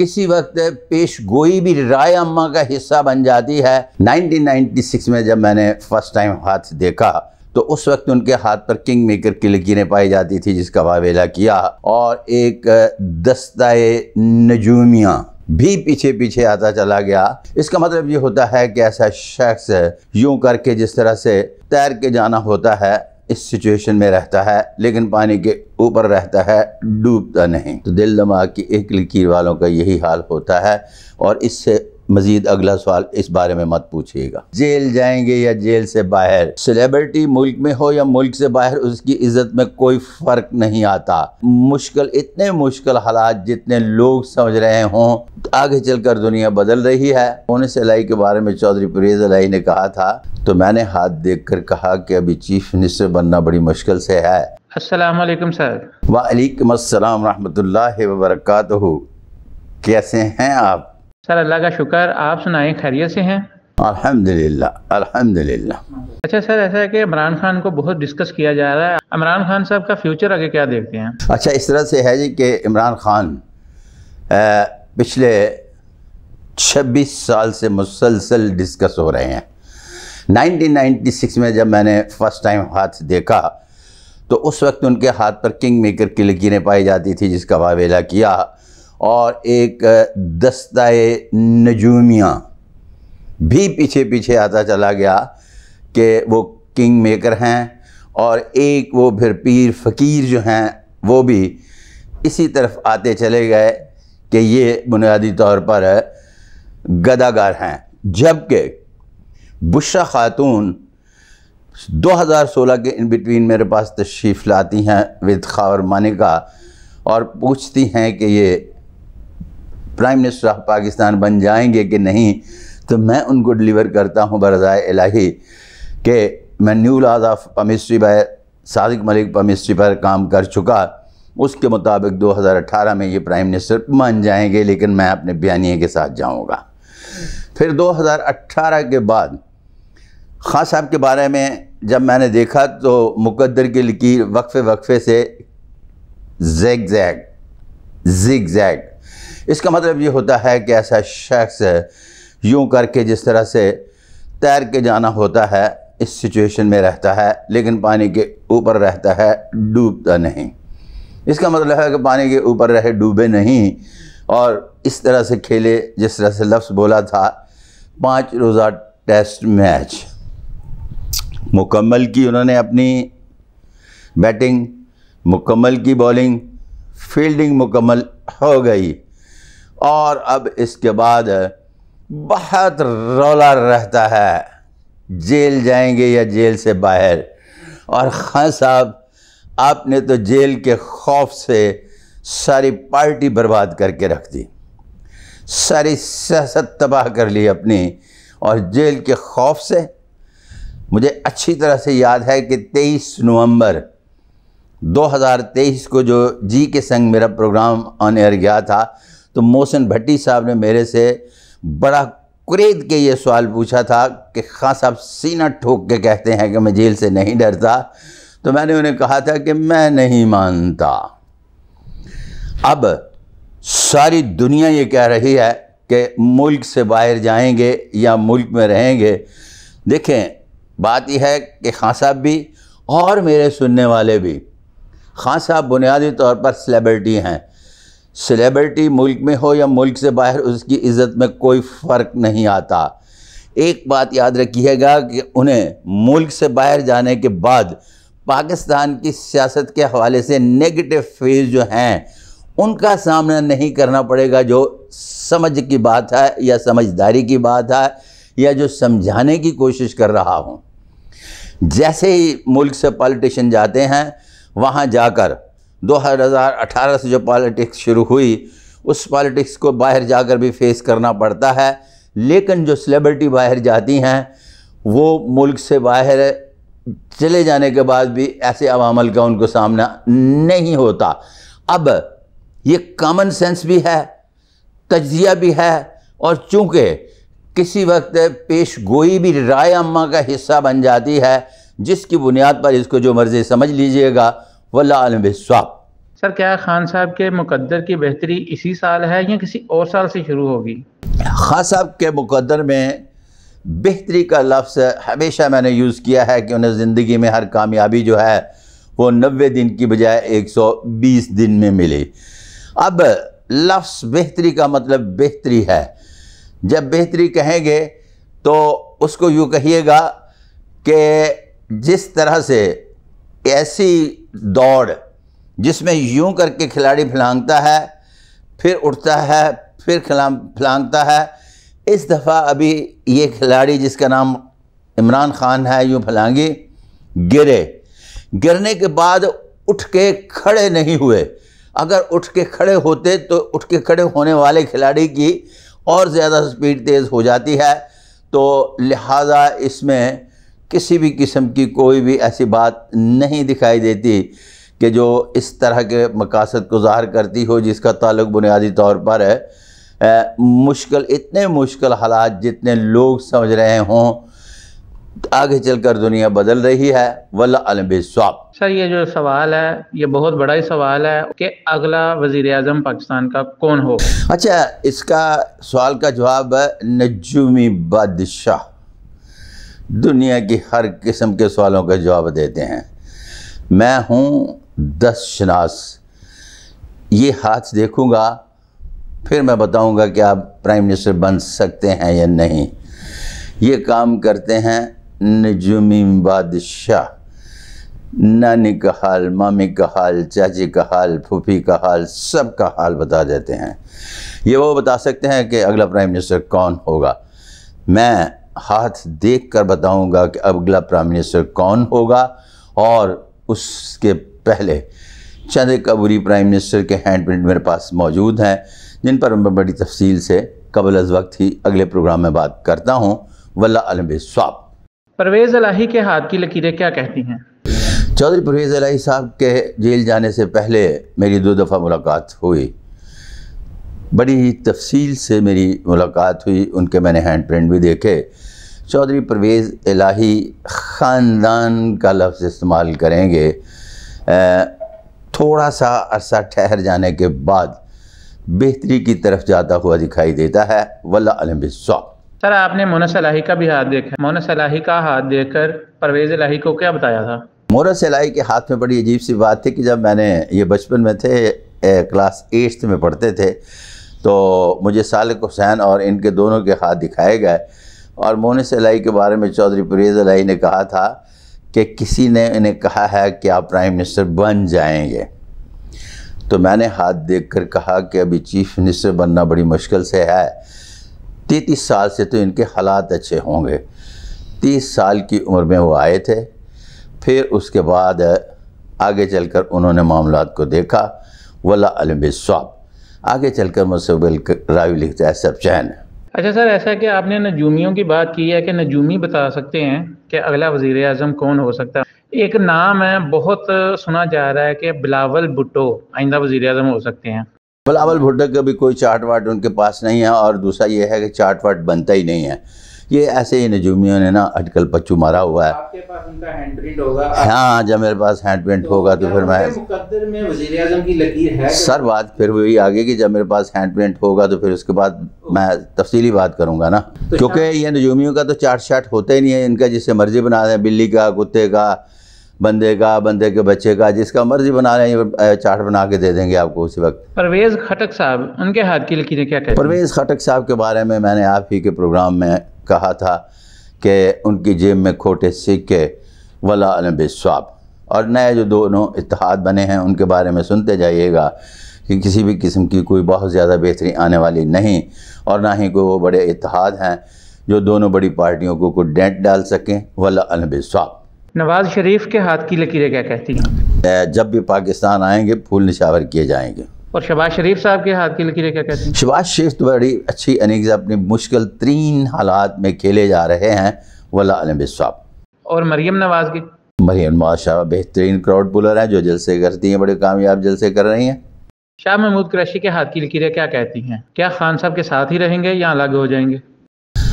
किसी वक्त पेश गोई भी राय अम्मा का हिस्सा बन जाती है 1996 में जब मैंने फर्स्ट टाइम हाथ देखा तो उस वक्त उनके हाथ पर किंग मेकर की लकीरें पाई जाती थी जिसका वावेला किया और एक दस्ताए नजूमिया भी पीछे पीछे आता चला गया इसका मतलब ये होता है कि ऐसा शख्स यूं करके जिस तरह से तैर के जाना होता है इस सिचुएशन में रहता है लेकिन पानी के ऊपर रहता है डूबता नहीं तो दिल दमाग की एक लकीर वालों का यही हाल होता है और इससे मजीद अगला सवाल इस बारे में मत पूछिएगा जेल जाएंगे या जेल से बाहर सेलिब्रिटी मुल्क में हो या मुल्क से बाहर उसकी इज्जत में कोई फ़र्क नहीं आता मुश्किल इतने मुश्किल हालात जितने लोग समझ रहे हों आगे चलकर दुनिया बदल रही है उन्हें सिलाई के बारे में चौधरी परेज अलाई ने कहा था तो मैंने हाथ देख कहा कि अभी चीफ मिनिस्टर बनना बड़ी मुश्किल से है असलम सर वालेकम असल वरहमत कैसे हैं आप सर अल्लाह का शुक्र आप सुनाएं खैरियत से हैं अल्हम्दुलिल्लाह अल्हम्दुलिल्लाह अच्छा सर ऐसा है कि इमरान खान को बहुत डिस्कस किया जा रहा है इमरान खान साहब का फ्यूचर आगे क्या देखते हैं अच्छा इस तरह से है जी कि इमरान खान पिछले छब्बीस साल से मुसलसल डिस्कस हो रहे हैं 1996 में जब मैंने फ़र्स्ट टाइम हाथ देखा तो उस वक्त उनके हाथ पर किंग मेकर की लकीरें पाई जाती थी जिसका वावेला किया और एक दस्ताए नजूमिया भी पीछे पीछे आता चला गया कि वो किंग मेकर हैं और एक वो फिर पीर फ़कीर जो हैं वो भी इसी तरफ आते चले गए कि ये बुनियादी तौर पर गदागार हैं जबकि बुशा खातून 2016 के इन बिटवीन मेरे पास तशरीफ़ लाती हैं विद खावर मानिका और पूछती हैं कि ये प्राइम मिनिस्टर ऑफ पाकिस्तान बन जाएंगे कि नहीं तो मैं उनको डिलीवर करता हूँ बरज़ा इलाही के मैं new laws of palmistry by Sadiq Malik palmistry पर काम कर चुका उसके मुताबिक 2018 में ये प्राइम मिनिस्टर बन जाएंगे लेकिन मैं अपने बयानी के साथ जाऊँगा फिर 2018 के बाद खान साहब के बारे में जब मैंने देखा तो मुकद्दर की लकीर वक्फ़े वक्फ़े से जैग जैग जिग जैग इसका मतलब ये होता है कि ऐसा शख्स यूं करके जिस तरह से तैर के जाना होता है इस सिचुएशन में रहता है लेकिन पानी के ऊपर रहता है डूबता नहीं इसका मतलब है कि पानी के ऊपर रहे डूबे नहीं और इस तरह से खेले जिस तरह से लफ्ज़ बोला था पाँच रोज़ा टेस्ट मैच मुकम्मल की उन्होंने अपनी बैटिंग मुकम्मल की बॉलिंग फील्डिंग मुकम्मल हो गई और अब इसके बाद बहुत रोला रहता है जेल जाएंगे या जेल से बाहर और खान साहब आपने तो जेल के खौफ से सारी पार्टी बर्बाद करके रख दी सारी सियासत तबाह कर ली अपनी और जेल के खौफ से मुझे अच्छी तरह से याद है कि 23 नवंबर 2023 को जो जी के संग मेरा प्रोग्राम ऑन एयर गया था तो मोहसिन भट्टी साहब ने मेरे से बड़ा कुरेद के ये सवाल पूछा था कि खां हाँ साहब सीना ठोक के कहते हैं कि मैं जेल से नहीं डरता तो मैंने उन्हें कहा था कि मैं नहीं मानता अब सारी दुनिया ये कह रही है कि मुल्क से बाहर जाएंगे या मुल्क में रहेंगे देखें बात यह है कि खां साहब भी और मेरे सुनने वाले भी खां साहब बुनियादी तौर पर सेलेब्रिटी हैं सेलेब्रिटी मुल्क में हो या मुल्क से बाहर उसकी इज़्ज़त में कोई फ़र्क नहीं आता एक बात याद रखिएगा कि उन्हें मुल्क से बाहर जाने के बाद पाकिस्तान की सियासत के हवाले से नेगेटिव फेज जो हैं उनका सामना नहीं करना पड़ेगा जो समझ की बात है या समझदारी की बात है या जो समझाने की कोशिश कर रहा हूँ जैसे ही मुल्क से पॉलिटिशन जाते हैं वहाँ जाकर 2018 से जो पॉलिटिक्स शुरू हुई उस पॉलिटिक्स को बाहर जाकर भी फेस करना पड़ता है लेकिन जो सेलिब्रिटी बाहर जाती हैं वो मुल्क से बाहर चले जाने के बाद भी ऐसे अवामल का उनको सामना नहीं होता अब ये कॉमन सेंस भी है तजिया भी है और चूँकि किसी वक्त पेश गोई भी राय अम्मा का हिस्सा बन जाती है जिसकी बुनियाद पर इसको जो मर्ज़ी समझ लीजिएगा वल्लाब सर क्या खान साहब के मुकद्दर की बेहतरी इसी साल है या किसी और साल से शुरू होगी खान साहब के मुकद्दर में बेहतरी का लफ्स हमेशा मैंने यूज़ किया है कि उन्हें ज़िंदगी में हर कामयाबी जो है वो नबे दिन की बजाय एक सौ बीस दिन में मिली अब लफ्स बेहतरी का मतलब बेहतरी है जब बेहतरी कहेंगे तो उसको यूँ कहिएगा कि जिस तरह से ऐसी दौड़ जिसमें यूं करके खिलाड़ी फलांगता है फिर उठता है फिर खिला फलांगता है इस दफ़ा अभी ये खिलाड़ी जिसका नाम इमरान खान है यूं फलांगी गिरे गिरने के बाद उठ के खड़े नहीं हुए अगर उठ के खड़े होते तो उठ के खड़े होने वाले खिलाड़ी की और ज़्यादा स्पीड तेज़ हो जाती है तो लिहाजा इसमें किसी भी किस्म की कोई भी ऐसी बात नहीं दिखाई देती कि जो इस तरह के मकासद को ज़ाहिर करती हो जिसका ताल्लुक बुनियादी तौर पर है आ, मुश्किल इतने मुश्किल हालात जितने लोग समझ रहे हों आगे चलकर दुनिया बदल रही है वल्ला सर ये जो सवाल है ये बहुत बड़ा ही सवाल है कि अगला वजीर अजम पाकिस्तान का कौन हो अच्छा इसका सवाल का जवाब है नजूमी बादशाह दुनिया की हर किस्म के सवालों का जवाब देते हैं मैं हूँ दस शनास ये हाथ देखूँगा फिर मैं बताऊँगा कि आप प्राइम मिनिस्टर बन सकते हैं या नहीं ये काम करते हैं नजूमी बादशाह नानी का हाल मामी का हाल चाची का हाल फूफी का हाल सब का हाल बता देते हैं ये वो बता सकते हैं कि अगला प्राइम मिनिस्टर कौन होगा मैं हाथ देख कर बताऊँगा कि अब अगला प्राइम मिनिस्टर कौन होगा और उसके पहले चंद कबूरी प्राइम मिनिस्टर के हैंड प्रिंट मेरे पास मौजूद हैं जिन पर मैं बड़ी तफसील से कबल अज वक्त ही अगले प्रोग्राम में बात करता हूँ वल्ला परवेज़ अलाही के हाथ की लकीरें क्या कहती हैं चौधरी परवेज़ अलाही साहब के जेल जाने से पहले मेरी दो दफ़ा मुलाकात हुई बड़ी ही तफसील से मेरी मुलाकात हुई उनके मैंने हैंड प्रिंट भी देखे चौधरी परवेज़ इलाही ख़ानदान का लफ्ज़ इस्तेमाल करेंगे थोड़ा सा अरसा ठहर जाने के बाद बेहतरी की तरफ जाता हुआ दिखाई देता है वल्ला अलम सर आपने मोना सलाही का भी हाथ देखा मोना सलाही का हाथ देखकर परवेज़ इलाही को क्या बताया था मोना सलाही के हाथ में बड़ी अजीब सी बात थी कि जब मैंने ये बचपन में थे ए, क्लास एट्थ में पढ़ते थे तो मुझे सालक हुसैन और इनके दोनों के हाथ दिखाए गए और मोनिस अलाई के बारे में चौधरी परेज अलाई ने कहा था कि किसी ने इन्हें कहा है कि आप प्राइम मिनिस्टर बन जाएंगे तो मैंने हाथ देख कर कहा कि अभी चीफ मिनिस्टर बनना बड़ी मुश्किल से है तैतीस साल से तो इनके हालात अच्छे होंगे तीस साल की उम्र में वो आए थे फिर उसके बाद आगे चलकर उन्होंने मामला को देखा वला अलम आगे चलकर मुस्तबिल राय लिखता है सब चैन अच्छा सर ऐसा कि आपने नजूमियों की बात की है कि नजूमी बता सकते हैं कि अगला वजीर अजम कौन हो सकता है एक नाम है बहुत सुना जा रहा है कि बिलावल भुट्टो आइंदा वजीर अजम हो सकते हैं बिलावल भुट्टो का भी कोई चार्ट वाट उनके पास नहीं है और दूसरा यह है कि चार्ट वाट बनता ही नहीं है ये ऐसे ही नजूमियों ने ना अटकल पच्चू मारा हुआ है आपके पास उनका हैंड प्रिंट होगा हाँ जब मेरे पास हैंड प्रिंट तो होगा तो फिर मैं मुकद्दर में वजीर की लकीर है सर बात फिर वही आगे की जब मेरे पास हैंड प्रिंट होगा तो फिर उसके बाद मैं तफसीली बात करूँगा ना तो क्योंकि ये नजूमियों का तो चार्ट शार्ट होता ही नहीं है इनका जिससे मर्जी बना दें बिल्ली का कुत्ते का बंदे का बंदे के बच्चे का जिसका मर्जी बना रहे हैं चार्ट बना के दे देंगे आपको उसी वक्त परवेज़ खटक साहब उनके हाथ की लकीरें क्या कहते परवेज़ खटक साहब के बारे में मैंने आप ही के प्रोग्राम में कहा था कि उनकी जेब में खोटे सिक्के वला आलम और नए जो दोनों इतिहाद बने हैं उनके बारे में सुनते जाइएगा कि किसी भी किस्म की कोई बहुत ज़्यादा बेहतरी आने वाली नहीं और ना ही कोई वो बड़े इतिहाद हैं जो दोनों बड़ी पार्टियों को कोई डेंट डाल सकें वला अलबस्वाब नवाज शरीफ के हाथ की लकीरें क्या कहती हैं जब भी पाकिस्तान आएंगे फूल निशावर किए जाएंगे और शबाज शरीफ साहब के हाथ की लकीरें क्या कहती हैं शबाज शरीफ तो बड़ी अच्छी अनिंग्स अपने मुश्किल तरीन हालात में खेले जा रहे हैं वला साहब और मरियम नवाज की मरियम नवाज शाह बेहतरीन क्राउड पुलर है जो जलसे करती हैं बड़े कामयाब जलसे कर रही हैं शाह महमूद कुरैशी के हाथ की लकीरें क्या कहती हैं क्या खान साहब के साथ ही रहेंगे या अलग हो जाएंगे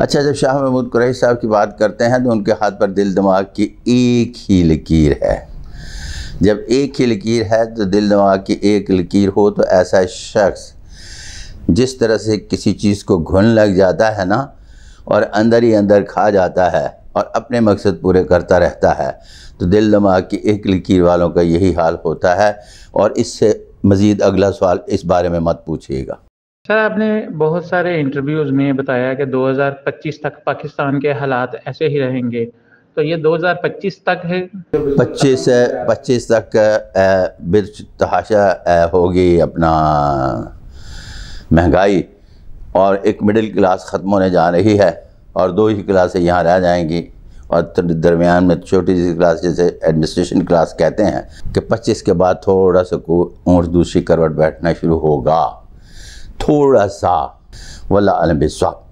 अच्छा जब शाह महमूद कुरैश साहब की बात करते हैं तो उनके हाथ पर दिल दिमाग की एक ही लकीर है जब एक ही लकीर है तो दिल दिमाग की एक लकीर हो तो ऐसा शख्स जिस तरह से किसी चीज़ को घुन लग जाता है ना और अंदर ही अंदर खा जाता है और अपने मकसद पूरे करता रहता है तो दिल दिमाग की एक लकीर वालों का यही हाल होता है और इससे मज़ीद अगला सवाल इस बारे में मत पूछिएगा सर आपने बहुत सारे इंटरव्यूज़ में बताया कि 2025 तक पाकिस्तान के हालात ऐसे ही रहेंगे तो ये 2025 तक है 25 25 तक बिरच तहाशा होगी अपना महंगाई और एक मिडिल क्लास ख़त्म होने जा रही है और दो ही क्लासें यहाँ रह जाएंगी और दरमियान में छोटी सी क्लास जैसे एडमिनिस्ट्रेशन क्लास कहते हैं कि 25 के बाद थोड़ा सा ऊँट दूसरी करवट बैठना शुरू होगा تورا سا ولا ألم بسواب